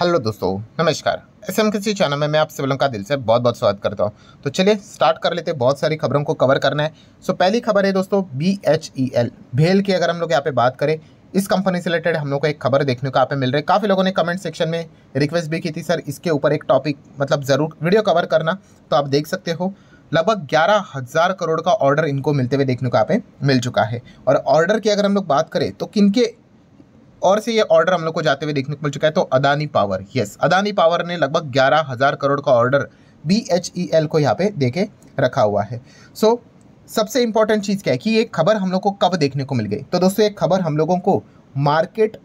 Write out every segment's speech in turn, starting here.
hello दोस्तों नमस्कार S M किसी चैनल में मैं आप सब का दिल से बहुत बहुत स्वागत करता हूँ तो चलिए स्टार्ट कर लेते हैं बहुत सारी खबरों को कवर करना है सो पहली खबर है दोस्तों बी एच ई एल भेल की अगर हम लोग यहाँ पे बात करें इस कंपनी से रिलेटेड हम लोग को एक खबर देखने को आप मिल रही है काफ़ी लोगों ने कमेंट सेक्शन में रिक्वेस्ट भी की थी सर इसके ऊपर एक टॉपिक मतलब ज़रूर वीडियो कवर करना तो आप देख सकते हो लगभग ग्यारह हज़ार करोड़ का ऑर्डर इनको मिलते हुए देखने को आप मिल चुका है और ऑर्डर की अगर हम लोग बात करें तो किन के और से ये ऑर्डर हम लोग को जाते हुए देखने को मिल चुका है तो Adani Power yes Adani Power ने लगभग ग्यारह हज़ार करोड़ का order B H E L को यहाँ पे देखे रखा हुआ है सो so, सबसे इंपॉर्टेंट चीज़ क्या है कि ये खबर हम लोग को कब देखने को मिल गई तो दोस्तों ये खबर हम लोगों को मार्केट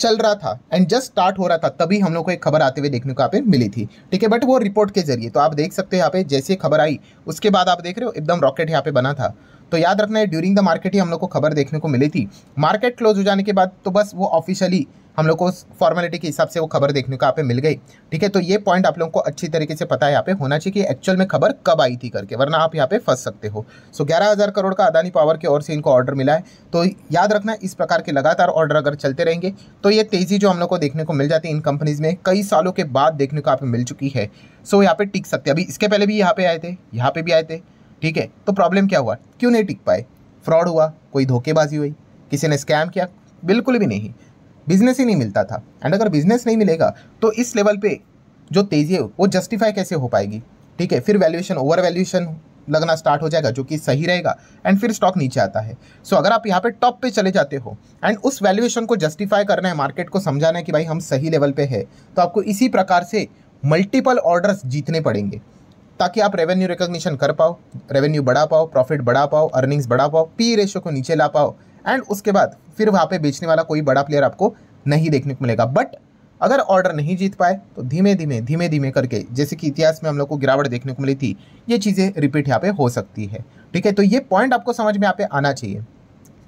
चल रहा था एंड जस्ट स्टार्ट हो रहा था तभी हम लोग को एक खबर आते हुए देखने को यहाँ पे मिली थी ठीक है बट वो रिपोर्ट के जरिए तो आप देख सकते हो यहाँ पे जैसे खबर आई उसके बाद आप देख रहे हो एकदम रॉकेट यहाँ पे बना था तो याद रखना है ड्यूरिंग द मार्केट ही हम लोग को खबर देखने को मिली थी मार्केट क्लोज हो जाने के बाद तो बस वो ऑफिशियली हम लोग को फॉर्मेलिटी के हिसाब से वो खबर देखने को यहाँ पे मिल गई ठीक है तो ये पॉइंट आप लोगों को अच्छी तरीके से पता है यहाँ पे होना चाहिए कि एक्चुअल में खबर कब आई थी करके वरना आप यहाँ पे फंस सकते हो सो ग्यारह हज़ार करोड़ का अदानी पावर की ओर से इनको ऑर्डर मिला है तो याद रखना इस प्रकार के लगातार ऑर्डर अगर चलते रहेंगे तो ये तेज़ी जो हम लोग को देखने को मिल जाती है इन कंपनीज़ में कई सालों के बाद देखने को यहाँ मिल चुकी है सो यहाँ पर टिक सकते अभी इसके पहले भी यहाँ पर आए थे यहाँ पर भी आए थे ठीक है तो प्रॉब्लम क्या हुआ क्यों नहीं टिक पाए फ्रॉड हुआ कोई धोखेबाजी हुई किसी ने स्कैम किया बिल्कुल भी नहीं बिजनेस ही नहीं मिलता था एंड अगर बिजनेस नहीं मिलेगा तो इस लेवल पे जो तेज़ी है वो जस्टिफाई कैसे हो पाएगी ठीक है फिर वैल्यूएशन ओवर वैल्यूएशन लगना स्टार्ट हो जाएगा जो कि सही रहेगा एंड फिर स्टॉक नीचे आता है सो so, अगर आप यहाँ पे टॉप पे चले जाते हो एंड उस वैल्यूएशन को जस्टिफाई करना है मार्केट को समझाना है कि भाई हम सही लेवल पे है तो आपको इसी प्रकार से मल्टीपल ऑर्डर्स जीतने पड़ेंगे ताकि आप रेवेन्यू रिकॉग्निशन कर पाओ रेवेन्यू बढ़ा पाओ प्रॉफिट बढ़ा पाओ अर्निंग्स बढ़ा पाओ पी रेशो e को नीचे ला पाओ एंड उसके बाद फिर वहाँ पे बेचने वाला कोई बड़ा प्लेयर आपको नहीं देखने को मिलेगा बट अगर ऑर्डर नहीं जीत पाए तो धीमे धीमे धीमे धीमे करके जैसे कि इतिहास में हम लोग को गिरावट देखने को मिली थी ये चीज़ें रिपीट यहाँ पे हो सकती है ठीक है तो ये पॉइंट आपको समझ में यहाँ पे आना चाहिए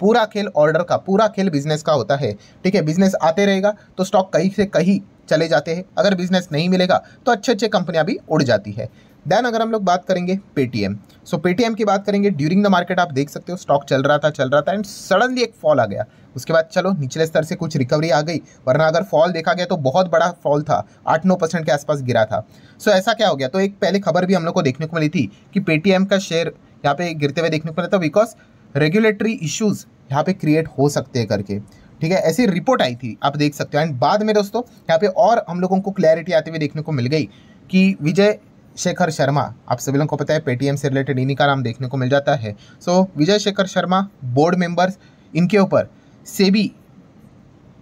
पूरा खेल ऑर्डर का पूरा खेल बिजनेस का होता है ठीक है बिजनेस आते रहेगा तो स्टॉक कहीं से कहीं चले जाते हैं अगर बिजनेस नहीं मिलेगा तो अच्छे अच्छे कंपनियां भी उड़ जाती है देन अगर हम लोग बात करेंगे पेटीएम सो पेटीएम की बात करेंगे ड्यूरिंग द मार्केट आप देख सकते हो स्टॉक चल रहा था चल रहा था एंड सडनली एक फॉल आ गया उसके बाद चलो निचले स्तर से कुछ रिकवरी आ गई वरना अगर फॉल देखा गया तो बहुत बड़ा फॉल था आठ नौ परसेंट के आसपास गिरा था सो so, ऐसा क्या हो गया तो एक पहले खबर भी हम लोग को देखने को मिली थी कि पेटीएम का शेयर यहाँ पे गिरते हुए देखने को मिला था बिकॉज रेगुलेटरी इश्यूज़ यहाँ पे क्रिएट हो सकते हैं करके ठीक है ऐसी रिपोर्ट आई थी आप देख सकते हो एंड बाद में दोस्तों यहाँ पे और हम लोगों को क्लैरिटी आते हुए देखने को मिल गई कि विजय शेखर शर्मा आप सभी लोगों को पता है पेटीएम से रिलेटेड इन्हीं का नाम देखने को मिल जाता है so so, Vijay Shekhar Sharma board members इनके ऊपर सेबी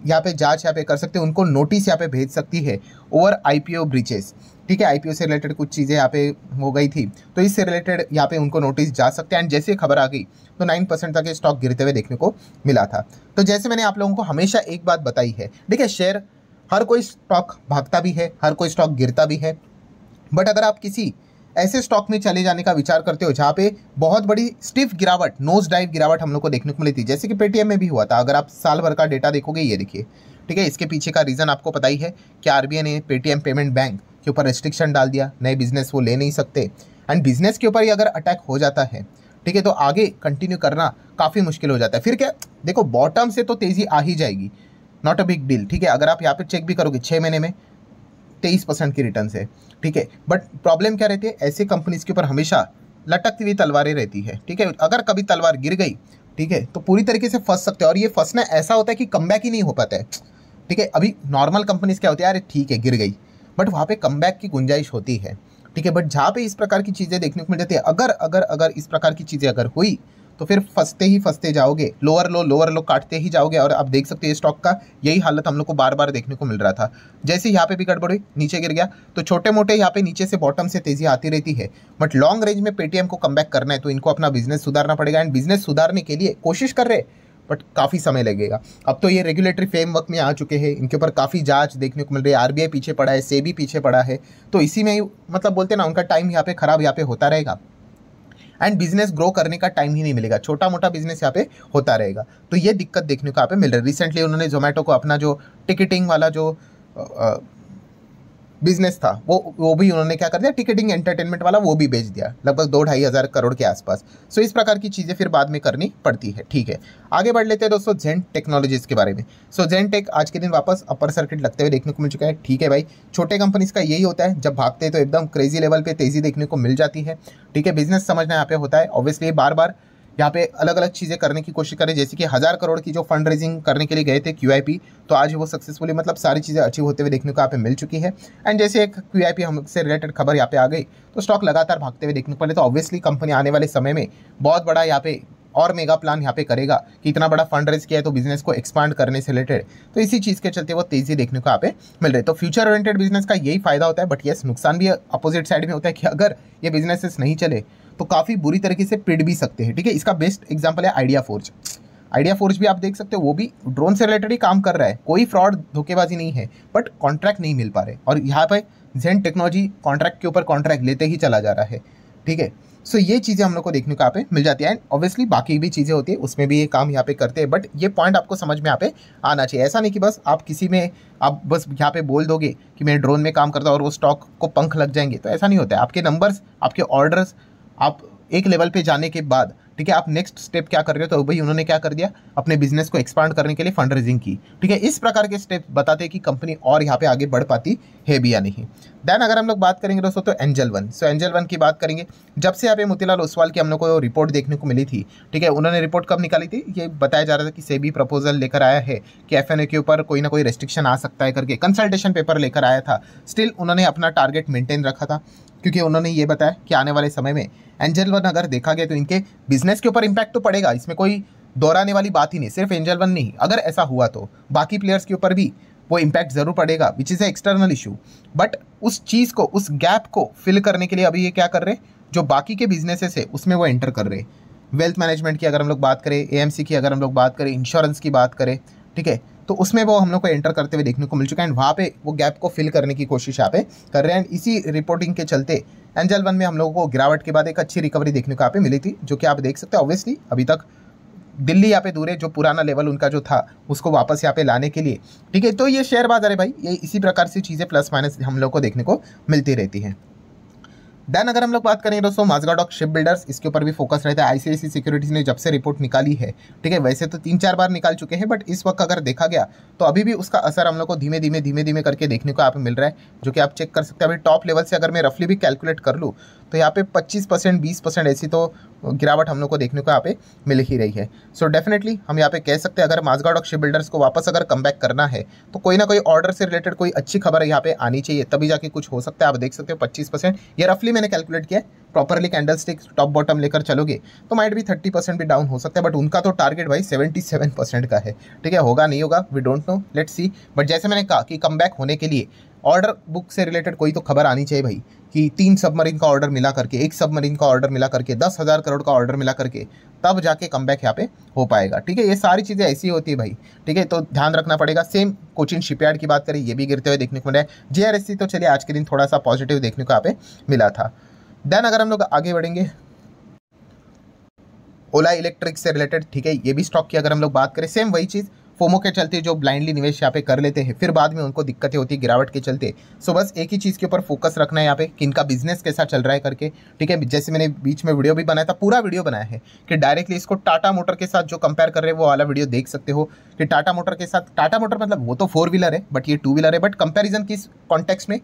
यहाँ पे जांच यहाँ पे कर सकते हैं उनको नोटिस यहाँ पे भेज सकती है ओवर आईपीओ ब्रीचेस ठीक है आईपीओ से रिलेटेड कुछ चीज़ें यहाँ पे हो गई थी तो इससे रिलेटेड यहाँ पे उनको नोटिस जा सकते हैं एंड जैसे खबर आ गई तो नाइन परसेंट तक स्टॉक गिरते हुए देखने को मिला था तो जैसे मैंने आप लोगों को हमेशा एक बात बताई है देखिए शेयर हर कोई स्टॉक भागता भी है हर कोई स्टॉक गिरता भी है बट अगर आप किसी ऐसे स्टॉक में चले जाने का विचार करते हो जहाँ पे बहुत बड़ी स्टिफ गिरावट नोज डाइव गिरावट हम लोग को देखने को मिली थी जैसे कि पेटीएम में भी हुआ था अगर आप साल भर का डेटा देखोगे ये देखिए ठीक है इसके पीछे का रीज़न आपको पता ही है कि आर ने पेटीएम पेमेंट बैंक के ऊपर रेस्ट्रिक्शन डाल दिया नए बिजनेस वो ले नहीं सकते एंड बिजनेस के ऊपर ही अगर अटैक हो जाता है ठीक है तो आगे कंटिन्यू करना काफ़ी मुश्किल हो जाता है फिर क्या देखो बॉटम से तो तेज़ी आ ही जाएगी नॉट अ बिग डील ठीक है अगर आप यहाँ पे चेक भी करोगे छः महीने में तेईस परसेंट की रिटर्न है ठीक है बट प्रॉब्लम क्या रहती है ऐसे कंपनीज के ऊपर हमेशा लटकती हुई तलवारें रहती है ठीक है अगर कभी तलवार गिर गई ठीक है तो पूरी तरीके से फंस सकते हैं और ये फंसना ऐसा होता है कि कम ही नहीं हो पाता है ठीक है अभी नॉर्मल कंपनीज क्या होती है अरे ठीक है गिर गई बट वहाँ पे कम की गुंजाइश होती है ठीक है बट जहाँ पे इस प्रकार की चीज़ें देखने को मिल जाती है अगर अगर अगर इस प्रकार की चीज़ें अगर हुई तो फिर फंसते ही फंसते जाओगे लोअर लो लोअर लो काटते ही जाओगे और आप देख सकते हैं स्टॉक का यही हालत हम लोग को बार बार देखने को मिल रहा था जैसे यहाँ पे भी गड़बड़ हुई नीचे गिर गया तो छोटे मोटे यहाँ पे नीचे से बॉटम से तेजी आती रहती है बट लॉन्ग रेंज में पेटीएम को कम करना है तो इनको अपना बिजनेस सुधारना पड़ेगा एंड बिजनेस सुधारने के लिए कोशिश कर रहे बट काफ़ी समय लगेगा अब तो ये रेगुलेटरी फ्रेमवर्क में आ चुके हैं इनके ऊपर काफ़ी जांच देखने को मिल रही है आरबीआई पीछे पड़ा है सेबी पीछे पड़ा है तो इसी में मतलब बोलते ना उनका टाइम यहाँ पे ख़राब यहाँ पे होता रहेगा एंड बिजनेस ग्रो करने का टाइम ही नहीं मिलेगा छोटा मोटा बिजनेस यहाँ पे होता रहेगा तो ये दिक्कत देखने को यहाँ पे मिल रहा है रिसेंटली उन्होंने जोमेटो को अपना जो टिकटिंग वाला जो बिजनेस था वो वो भी उन्होंने क्या कर दिया टिकटिंग एंटरटेनमेंट वाला वो भी बेच दिया लगभग दो ढाई हज़ार करोड़ के आसपास सो इस प्रकार की चीज़ें फिर बाद में करनी पड़ती है ठीक है आगे बढ़ लेते हैं दोस्तों जेन टेक्नोलॉजीज़ के बारे में सो जेन टेक आज के दिन वापस अपर सर्किट लगते हुए देखने को मिल चुका है ठीक है भाई छोटे कंपनीज का यही होता है जब भागते हैं तो एकदम क्रेजी लेवल पर तेज़ी देखने को मिल जाती है ठीक है बिजनेस समझना यहाँ पे होता है ऑब्वियसली बार बार यहाँ पे अलग अलग चीज़ें करने की कोशिश करें जैसे कि हज़ार करोड़ की जो फंड रेजिंग करने के लिए गए थे क्यू तो आज वो सक्सेसफुली मतलब सारी चीज़ें अचीव होते हुए देखने को यहाँ पे मिल चुकी है एंड जैसे एक क्यू आई हमसे रिलेटेड खबर यहाँ पे आ गई तो स्टॉक लगातार भागते हुए देखने को मिले तो ऑब्वियसली कंपनी आने वाले समय में बहुत बड़ा यहाँ पे और मेगा प्लान यहाँ पे करेगा कि इतना बड़ा फंड रेज किया है तो बिजनेस को एक्सपांड करने से रिलेटेड तो इसी चीज़ के चलते वो तेज़ी देखने को यहाँ पे मिल रही है तो फ्यूचर ओरिएंटेड बिजनेस का यही फायदा होता है बट येस नुकसान भी अपोजिट साइड में होता है कि अगर ये बिजनेसेस नहीं चले तो काफ़ी बुरी तरीके से पिट भी सकते हैं ठीक है इसका बेस्ट एग्जाम्पल है आइडिया फोर्ज आइडिया फोर्ज भी आप देख सकते हो वो भी ड्रोन से रिलेटेड ही काम कर रहा है कोई फ्रॉड धोखेबाजी नहीं है बट कॉन्ट्रैक्ट नहीं मिल पा रहे और यहाँ पर जेन टेक्नोलॉजी कॉन्ट्रैक्ट के ऊपर कॉन्ट्रैक्ट लेते ही चला जा रहा है ठीक है सो ये चीज़ें हम लोग को देखने को यहाँ पे मिल जाती है एंड ऑब्वियसली बाकी भी चीज़ें होती है उसमें भी ये काम यहाँ पे करते हैं बट ये पॉइंट आपको समझ में यहाँ पे आना चाहिए ऐसा नहीं कि बस आप किसी में आप बस यहाँ पे बोल दोगे कि मैं ड्रोन में काम करता हूँ और वो स्टॉक को पंख लग जाएंगे तो ऐसा नहीं होता है आपके नंबर्स आपके ऑर्डर्स आप एक लेवल पे जाने के बाद ठीक है आप नेक्स्ट स्टेप क्या कर रहे हो तो भाई उन्होंने क्या कर दिया अपने बिजनेस को एक्सपांड करने के लिए फंड रेजिंग की ठीक है इस प्रकार के स्टेप बताते हैं कि कंपनी और यहाँ पे आगे बढ़ पाती है भी या नहीं देन अगर हम लोग बात करेंगे दोस्तों तो Angel One so Angel One की बात करेंगे जब से यहाँ पे मोतीलाल ओसवाल की हम लोग को रिपोर्ट देखने को मिली थी ठीक है उन्होंने रिपोर्ट कब निकाली थी ये बताया जा रहा था कि सेबी प्रपोजल लेकर आया है कि एफ के ऊपर कोई ना कोई रेस्ट्रिक्शन आ सकता है करके कंसल्टेशन पेपर लेकर आया था स्टिल उन्होंने अपना टारगेट मेंटेन रखा था क्योंकि उन्होंने ये बताया कि आने वाले समय में एंजल वन अगर देखा गया तो इनके बिजनेस के ऊपर इम्पैक्ट तो पड़ेगा इसमें कोई दोहराने वाली बात ही नहीं सिर्फ एंजल वन नहीं अगर ऐसा हुआ तो बाकी प्लेयर्स के ऊपर भी वो इम्पैक्ट ज़रूर पड़ेगा which is a external issue but उस चीज़ को उस गैप को फिल करने के लिए अभी ये क्या कर रहे हैं जो बाकी के बिजनेसेस है उसमें वो एंटर कर रहे वेल्थ मैनेजमेंट की अगर हम लोग बात करें ए की अगर हम लोग बात करें इंश्योरेंस की बात करें ठीक है तो उसमें वो हम लोग को एंटर करते हुए देखने को मिल चुका है एंड वहाँ पे वो गैप को फिल करने की कोशिश यहाँ पे कर रहे हैं एंड इसी रिपोर्टिंग के चलते एंजल वन में हम लोगों को गिरावट के बाद एक अच्छी रिकवरी देखने को यहाँ पे मिली थी जो कि आप देख सकते हैं ऑब्वियसली अभी तक दिल्ली यहाँ पे दूर है जो पुराना लेवल उनका जो था उसको वापस यहाँ पे लाने के लिए ठीक है तो ये शेयर बाजार है भाई ये इसी प्रकार से चीज़ें प्लस माइनस हम लोग को देखने को मिलती रहती हैं देन अगर हम लोग बात करें दोस्तों माजगा ऑफ शिप बिल्डर्स इसके ऊपर भी फोकस रहता है आईसीआईसी सिक्योरिटीज ने जब से रिपोर्ट निकाली है ठीक है वैसे तो तीन चार बार निकाल चुके हैं बट इस वक्त अगर देखा गया तो अभी भी उसका असर हम लोग को धीमे धीमे धीमे धीमे करके देखने को आप मिल रहा है जो कि आप चेक कर सकते हैं अभी टॉप लेवल से अगर मैं रफली भी कैलकुलेट कर लूँ तो यहाँ पे 25 परसेंट बीस परसेंट ऐसी तो गिरावट हम लोग को देखने को यहाँ पे मिल ही रही है सो so डेफिनेटली हम यहाँ पे कह सकते हैं अगर माजगाड़ और शिप बिल्डर्स को वापस अगर कम करना है तो कोई ना कोई ऑर्डर से रिलेटेड कोई अच्छी खबर यहाँ पे आनी चाहिए तभी जाके कुछ हो सकता है आप देख सकते हो पच्चीस परसेंट ये रफली मैंने कैलकुलेट किया प्रॉपरली कैंडल टॉप बॉटम लेकर चलोगे तो माइट भी थर्टी परसेंट भी डाउन हो सकता है बट उनका तो टारगेट भाई सेवेंटी सेवन परसेंट का है ठीक है होगा नहीं होगा we don't know let see but जैसे मैंने कहा कि कम होने के लिए ऑर्डर बुक से रिलेटेड कोई तो खबर आनी चाहिए भाई कि तीन सबमरीन का ऑर्डर मिला करके एक सबमरीन का ऑर्डर मिला करके दस हज़ार करोड़ का ऑर्डर मिला करके तब जाके कम बैक यहाँ पे हो पाएगा ठीक है ये सारी चीज़ें ऐसी होती है भाई ठीक है तो ध्यान रखना पड़ेगा सेम कोचिन शिपयार्ड की बात करें ये भी गिरते हुए देखने को मिला है जे तो चलिए आज के दिन थोड़ा सा पॉजिटिव देखने को यहाँ पे मिला था देन अगर हम लोग आगे बढ़ेंगे ओला इलेक्ट्रिक से रिलेटेड ठीक है ये भी स्टॉक की अगर हम लोग बात करें सेम वही चीज़ फोमो के चलते जो ब्लाइंडली निवेश यहाँ पे कर लेते हैं फिर बाद में उनको दिक्कतें होती है गिरावट के चलते सो बस एक ही चीज़ के ऊपर फोकस रखना है यहाँ पे कि इनका बिजनेस कैसा चल रहा है करके ठीक है जैसे मैंने बीच में वीडियो भी बनाया था पूरा वीडियो बनाया है कि डायरेक्टली इसको टाटा मोटर के साथ जो कंपेयर कर रहे हैं वो वाला वीडियो देख सकते हो कि टाटा मोटर के साथ टाटा मोटर मतलब वो तो फोर व्हीलर है बट ये टू व्हीलर है बट कंपेरिजन किस कॉन्टेक्स में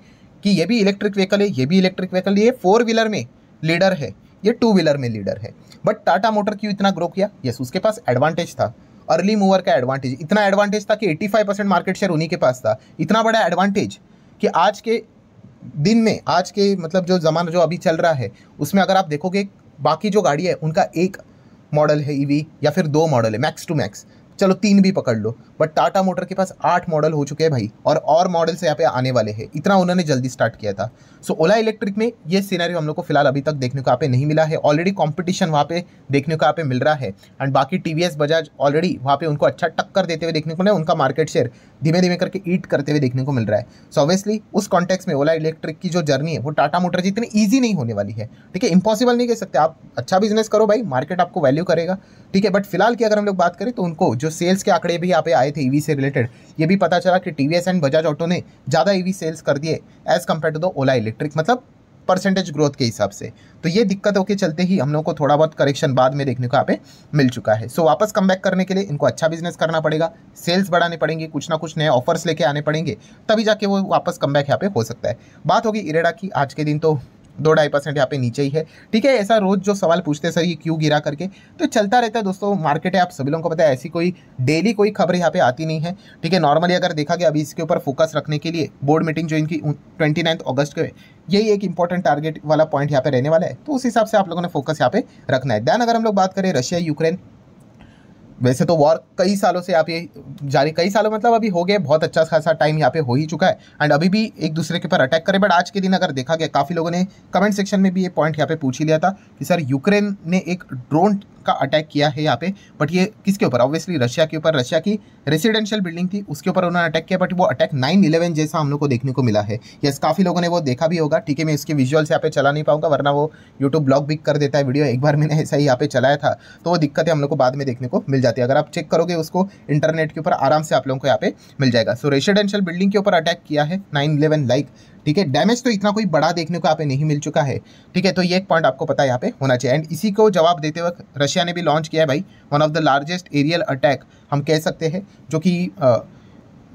कि ये भी इलेक्ट्रिक व्हीकल है ये भी इलेक्ट्रिक व्हीकल ये फोर व्हीलर में लीडर है ये टू व्हीलर में लीडर है बट टाटा मोटर क्यों इतना ग्रो किया यस उसके पास एडवांटेज था अर्ली मूवर का एडवांटेज इतना एडवांटेज था कि 85 परसेंट मार्केट शेयर उन्हीं के पास था इतना बड़ा एडवांटेज कि आज के दिन में आज के मतलब जो ज़माना जो अभी चल रहा है उसमें अगर आप देखोगे बाकी जो गाड़ी है उनका एक मॉडल है ईवी e या फिर दो मॉडल है मैक्स टू मैक्स चलो तीन भी पकड़ लो बट टाटा मोटर के पास आठ मॉडल हो चुके हैं भाई और और मॉडल्स यहाँ पे आने वाले हैं इतना उन्होंने जल्दी स्टार्ट किया था सो ओला इलेक्ट्रिक में ये सीनारी हम लोग को फिलहाल अभी तक देखने को आप नहीं मिला है ऑलरेडी कॉम्पिटिशन वहाँ पे देखने को आप मिल रहा है एंड बाकी टी बजाज ऑलरेडी वहाँ पे उनको अच्छा टक्कर देते हुए देखने को ना उनका मार्केट शेयर धीमे धीमे करके ईट करते हुए देखने को मिल रहा है सो ऑब्वियसली उस कॉन्टेक्स में ओला इलेक्ट्रिक की जो जर्नी है वो टाटा मोटर जितनी ईजी नहीं होने वाली है ठीक है इम्पॉसिबल नहीं कह सकते आप अच्छा बिजनेस करो भाई मार्केट आपको वैल्यू करेगा ठीक है बट फिलहाल की अगर हम लोग बात करें तो उनको जो सेल्स के आंकड़े भी यहाँ पे आए थे ईवी e से रिलेटेड ये भी पता चला कि टी एंड बजाज ऑटो ने ज़्यादा ईवी e सेल्स कर दिए as compare to the Ola electric मतलब परसेंटेज ग्रोथ के हिसाब से तो ये दिक्कत के चलते ही हम लोग को थोड़ा बहुत करेक्शन बाद में देखने को यहाँ पे मिल चुका है सो so, वापस कम बैक करने के लिए इनको अच्छा बिजनेस करना पड़ेगा सेल्स बढ़ाने पड़ेंगे कुछ ना कुछ नए ऑफर्स लेके आने पड़ेंगे तभी जाके वो वापस कम बैक यहाँ पे हो सकता है बात होगी इरेडा की आज के दिन तो दो ढाई परसेंट यहाँ पे नीचे ही है ठीक है ऐसा रोज जो सवाल पूछते हैं सर ये क्यों गिरा करके तो चलता रहता है दोस्तों मार्केट है आप सभी लोगों को पता है ऐसी कोई डेली कोई खबर यहाँ पे आती नहीं है ठीक है नॉर्मली अगर देखा गया अभी इसके ऊपर फोकस रखने के लिए बोर्ड मीटिंग जो इनकी ट्वेंटी अगस्त को है यही एक इंपॉर्टेंट टारगेट वाला पॉइंट यहाँ पे रहने वाला है तो उस हिसाब से आप लोगों ने फोकस यहाँ पे रखना है दैन अगर हम लोग बात करें रशिया यूक्रेन वैसे तो वॉर कई सालों से आप ये जारी कई सालों मतलब अभी हो गए बहुत अच्छा खासा टाइम यहाँ पे हो ही चुका है एंड अभी भी एक दूसरे के ऊपर अटैक करे बट आज के दिन अगर देखा गया काफ़ी लोगों ने कमेंट सेक्शन में भी ये पॉइंट यहाँ पे पूछ ही लिया था कि सर यूक्रेन ने एक ड्रोन का अटैक किया है यहाँ पे बट ये किसके ऊपर ऑब्वियसली रशिया के ऊपर रशिया की रेसिडेंशियल बिल्डिंग थी उसके ऊपर उन्होंने अटैक किया बट वो अटैक नाइन इलेवन जैसा हम लोग को देखने को मिला है यस काफ़ी लोगों ने वो देखा भी होगा ठीक है मैं इसके विजुअल्स यहाँ पे चला नहीं पाऊंगा वरना वो यूट्यूब ब्लॉग भी कर देता है वीडियो एक बार मैंने ऐसा ही यहाँ पे चलाया था तो वो दिक्कतें हम लोग को बाद में देखने को मिल जाती है अगर आप चेक करोगे उसको इंटरनेट के ऊपर आराम से आप लोगों को यहाँ पे मिल जाएगा सो रेसिडेंशियल बिल्डिंग के ऊपर अटैक किया है नाइन इलेवन लाइक ठीक है डैमेज तो इतना कोई बड़ा देखने को यहाँ पे नहीं मिल चुका है ठीक है तो ये एक पॉइंट आपको पता है यहाँ पे होना चाहिए एंड इसी को जवाब देते वक्त रशिया ने भी लॉन्च किया है भाई one of the largest aerial attack हम कह सकते हैं जो कि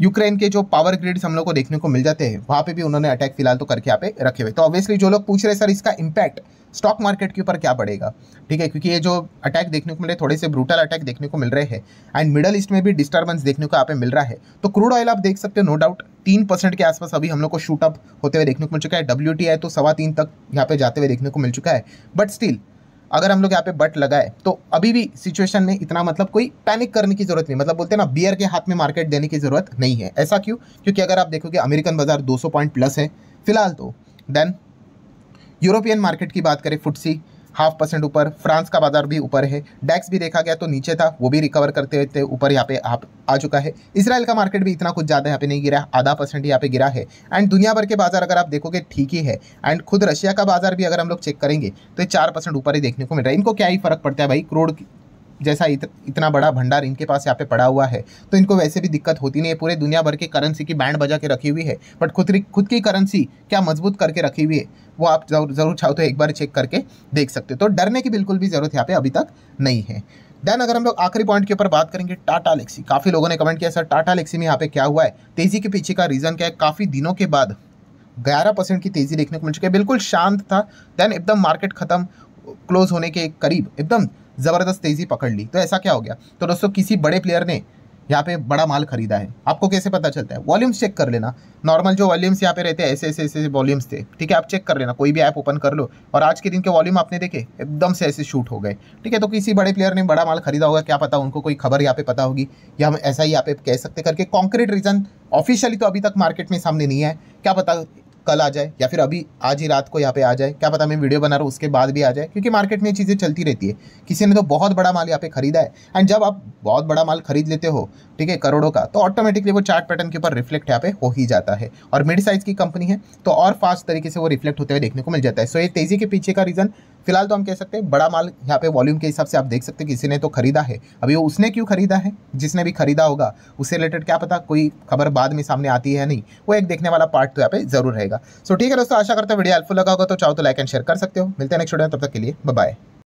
यूक्रेन के जो पावर ग्रिड्स हम लोग को देखने को मिल जाते हैं वहाँ पे भी उन्होंने अटैक फिलहाल तो करके यहाँ पे रखे हुए तो ऑब्वियसली जो लोग पूछ रहे हैं सर इसका इम्पैक्ट स्टॉक मार्केट के ऊपर क्या पड़ेगा ठीक है क्योंकि ये जो अटैक देखने को मिल रहे थोड़े से ब्रूटल अटैक देखने को मिल रहे हैं एंड मिडल ईस्ट में भी डिस्टर्बेंस देखने को यहाँ पे मिल रहा है तो क्रूड ऑयल आप देख सकते हो नो डाउट तीन परसेंट के आसपास अभी हम लोग को शूटअप होते हुए देखने को मिल चुका है डब्ल्यू तो सवा तीन तक यहाँ पे जाते हुए देखने को मिल चुका है बट स्टिल अगर हम लोग यहाँ पे बट लगाए तो अभी भी सिचुएशन में इतना मतलब कोई पैनिक करने की जरूरत नहीं मतलब बोलते हैं ना बियर के हाथ में मार्केट देने की जरूरत नहीं है ऐसा क्यों क्योंकि अगर आप देखोगे अमेरिकन बाजार 200 पॉइंट प्लस है फिलहाल तो देन यूरोपियन मार्केट की बात करें फुटसी हाफ परसेंट ऊपर फ्रांस का बाजार भी ऊपर है डैक्स भी देखा गया तो नीचे था वो भी रिकवर करते थे ऊपर यहाँ पे आप आ चुका है इसराइल का मार्केट भी इतना कुछ ज़्यादा यहाँ पे नहीं गिरा आधा परसेंट यहाँ पे गिरा है एंड दुनिया भर के बाजार अगर आप देखोगे ठीक ही है एंड खुद रशिया का बाजार भी अगर हम लोग चेक करेंगे तो ये चार परसेंट ऊपर ही देखने को मिल रहा है इनको क्या ही फर्क पड़ता है भाई क्रोड जैसा इत, इतना बड़ा भंडार इनके पास यहाँ पे पड़ा हुआ है तो इनको वैसे भी दिक्कत होती नहीं है पूरे दुनिया भर के करेंसी की बैंड बजा के रखी हुई है बट खुद खुद की करेंसी क्या मजबूत करके रखी हुई है वो आप जरूर जरूर चाहो तो एक बार चेक करके देख सकते हो तो डरने की बिल्कुल भी ज़रूरत यहाँ पे अभी तक नहीं है देन अगर हम लोग आखिरी पॉइंट के ऊपर बात करेंगे टाटा लेक्सी काफ़ी लोगों ने कमेंट किया सर टाटा लेक्सी में यहाँ पे क्या हुआ है तेज़ी के पीछे का रीज़न क्या है काफ़ी दिनों के बाद ग्यारह परसेंट की तेज़ी देखने को मिल चुकी है बिल्कुल शांत था देन एकदम मार्केट खत्म क्लोज होने के करीब एकदम ज़बरदस्त तेज़ी पकड़ ली तो ऐसा क्या हो गया तो दोस्तों किसी बड़े प्लेयर ने यहाँ पे बड़ा माल खरीदा है आपको कैसे पता चलता है वॉल्यूम्स चेक कर लेना नॉर्मल जो वॉल्यूम्स यहाँ पे रहते हैं ऐसे ऐसे ऐसे वॉल्यूम्स थे ठीक है आप चेक कर लेना कोई भी ऐप ओपन कर लो और आज के दिन के वॉल्यूम आपने देखे एकदम से ऐसे शूट हो गए ठीक है तो किसी बड़े प्लेयर ने बड़ा माल खरीदा होगा क्या पता उनको कोई खबर यहाँ पे पता होगी या हम ऐसा ही यहाँ पे कह सकते करके कॉन्क्रीट रीज़न ऑफिशियली तो अभी तक मार्केट में सामने नहीं है क्या पता कल आ जाए या फिर अभी आज ही रात को यहाँ पे आ जाए क्या पता मैं वीडियो बना रहा हूँ उसके बाद भी आ जाए क्योंकि मार्केट में चीज़ें चलती रहती है किसी ने तो बहुत बड़ा माल यहाँ पे खरीदा है एंड जब आप बहुत बड़ा माल खरीद लेते हो ठीक है करोड़ों का तो ऑटोमेटिकली वो चार्ट पैटर्न के ऊपर रिफ्लेक्ट यहाँ पे हो ही जाता है और मिड साइज़ की कंपनी है तो और फास्ट तरीके से वो रिफ्लेक्ट होते हुए देखने को मिल जाता है सो ये तेज़ी के पीछे का रीज़न फिलहाल तो हम कह सकते हैं बड़ा माल यहाँ पे वॉल्यूम के हिसाब से आप देख सकते हैं किसी ने तो खरीदा है अभी वो उसने क्यों खरीदा है जिसने भी खरीदा होगा उससे रिलेटेड क्या पता कोई खबर बाद में सामने आती है नहीं वो एक देखने वाला पार्ट तो यहाँ पे जरूर रहेगा सो ठीक है दोस्तों आशा करते हैं वीडियो हेल्पफुल लगा होगा तो चाहो तो लाइक एंड शेयर कर सकते हो मिलते हैं नेक्स्ट वीडियो तब तक के लिए बाय